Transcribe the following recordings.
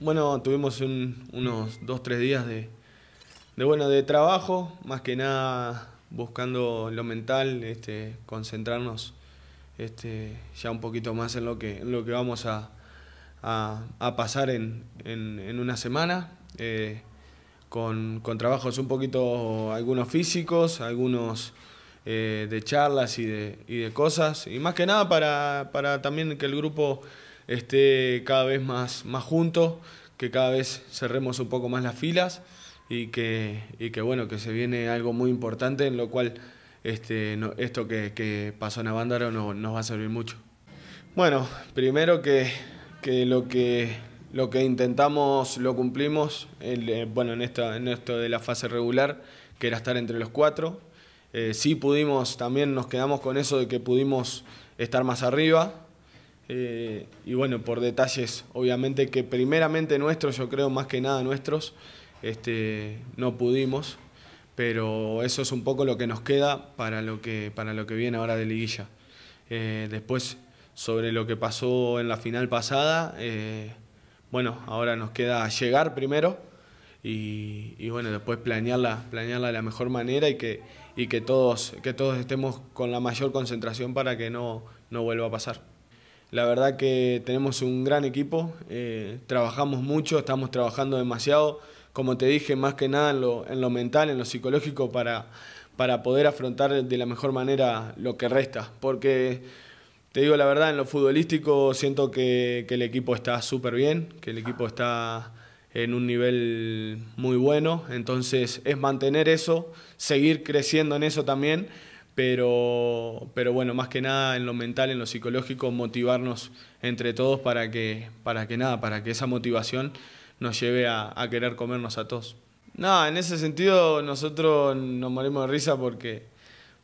bueno, tuvimos unos dos, tres días de, bueno, de trabajo, más que nada buscando lo mental, este, concentrarnos este, ya un poquito más en lo que, en lo que vamos a, pasar en, una semana, eh, con, trabajos un poquito, algunos físicos, algunos eh, de charlas y de, y de, cosas, y más que nada para, para también que el grupo esté cada vez más, más juntos, que cada vez cerremos un poco más las filas y que, bueno, que se viene algo muy importante en lo cual este, esto que, que, pasó en Avándaro no, nos va a servir mucho. Bueno, primero que, lo que lo que intentamos lo cumplimos, eh, bueno, en, en esto de la fase regular, que era estar entre los cuatro. Eh, sí pudimos, también nos quedamos con eso de que pudimos estar más arriba, eh, y bueno, por detalles, obviamente que primeramente nuestros, yo creo más que nada nuestros, este, no pudimos, pero eso es un poco lo que nos queda para lo que, para lo que viene ahora de liguilla. Eh, después, sobre lo que pasó en la final pasada, eh, bueno, ahora nos queda llegar primero y, y, bueno, después planearla, planearla de la mejor manera y que, y que, todos, que todos estemos con la mayor concentración para que no, no vuelva a pasar. La verdad que tenemos un gran equipo, eh, trabajamos mucho, estamos trabajando demasiado, como te dije, más que nada en lo, mental, en lo psicológico, para, para poder afrontar de la mejor manera lo que resta. Porque te digo la verdad, en lo futbolístico siento que, que el equipo está súper bien, que el equipo está en un nivel muy bueno, entonces es mantener eso, seguir creciendo en eso también, pero, pero bueno, más que nada en lo mental, en lo psicológico, motivarnos entre todos para que, para que nada, para que esa motivación nos lleve a, querer comernos a todos. No, en ese sentido nosotros nos morimos de risa porque,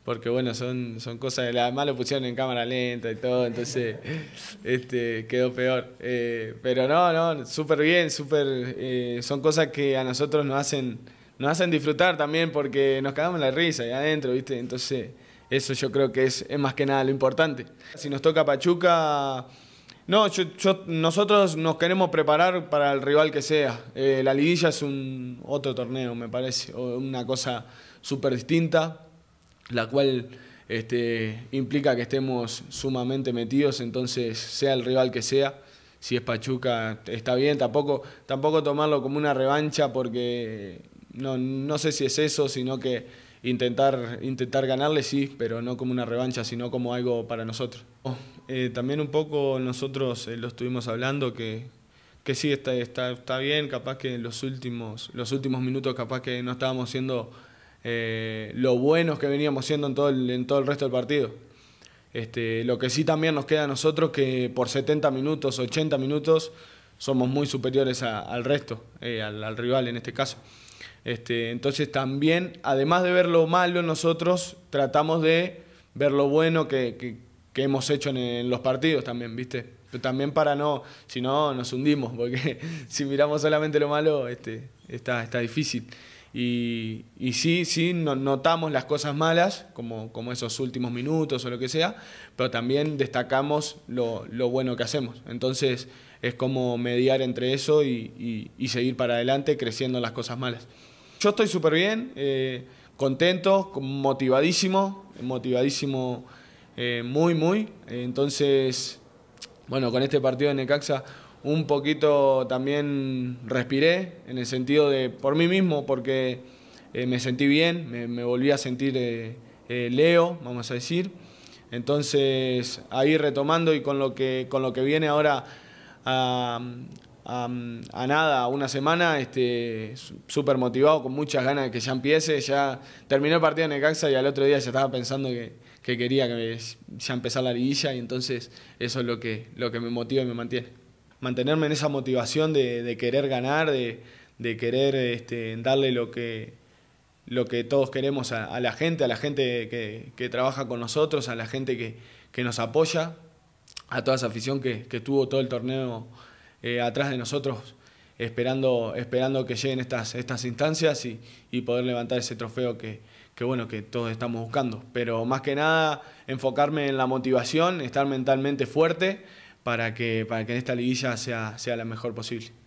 porque bueno, son, son cosas, además lo pusieron en cámara lenta y todo, entonces este, quedó peor. Eh, pero no, no, súper bien, súper, eh, son cosas que a nosotros nos hacen nos hacen disfrutar también porque nos cagamos la risa ahí adentro, ¿viste? Entonces, eso yo creo que es, más que nada lo importante. Si nos toca Pachuca, no, nosotros nos queremos preparar para el rival que sea. Eh, la liguilla es un otro torneo, me parece, una cosa súper distinta, la cual este, implica que estemos sumamente metidos, entonces sea el rival que sea. Si es Pachuca, está bien, tampoco, tampoco tomarlo como una revancha porque no sé si es eso, sino que intentar, intentar ganarle, sí, pero no como una revancha, sino como algo para nosotros. Oh, eh, también un poco nosotros eh, lo estuvimos hablando que, que sí, está, está, bien, capaz que en los últimos, los últimos minutos capaz que no estábamos siendo eh, lo buenos que veníamos siendo en todo el, en todo el resto del partido. Este, lo que sí también nos queda a nosotros que por 70 minutos, 80 minutos, somos muy superiores al resto, eh, al rival en este caso. Este, entonces también, además de ver lo malo, nosotros tratamos de ver lo bueno que, hemos hecho en, los partidos también, ¿viste? Pero también para no, si no, nos hundimos, porque si miramos solamente lo malo, este, está, difícil. Y, y, sí, sí, notamos las cosas malas, como, esos últimos minutos o lo que sea, pero también destacamos lo, bueno que hacemos. Entonces es como mediar entre eso y, seguir para adelante creciendo las cosas malas. Yo estoy súper bien, eh, contento, motivadísimo, motivadísimo eh, muy, muy. Entonces, bueno, con este partido de Necaxa un poquito también respiré, en el sentido de por mí mismo, porque eh, me sentí bien, me, me volví a sentir Leo, vamos a decir. Entonces, ahí retomando y con lo que, con lo que viene ahora a, a, nada, a una semana, este, súper motivado, con muchas ganas de que ya empiece. Ya terminé el partido en el y al otro día ya estaba pensando que, quería que ya empezara la liguilla y entonces eso es lo que, lo que me motiva y me mantiene. Mantenerme en esa motivación de, querer ganar, de, querer este, darle lo que, lo que todos queremos a, la gente, a la gente que, trabaja con nosotros, a la gente que, nos apoya, a toda esa afición que, que tuvo todo el torneo eh, atrás de nosotros esperando, esperando que lleguen estas, estas instancias y, poder levantar ese trofeo que, bueno, que todos estamos buscando. Pero más que nada, enfocarme en la motivación, estar mentalmente fuerte para que, para que en esta liguilla sea, sea la mejor posible.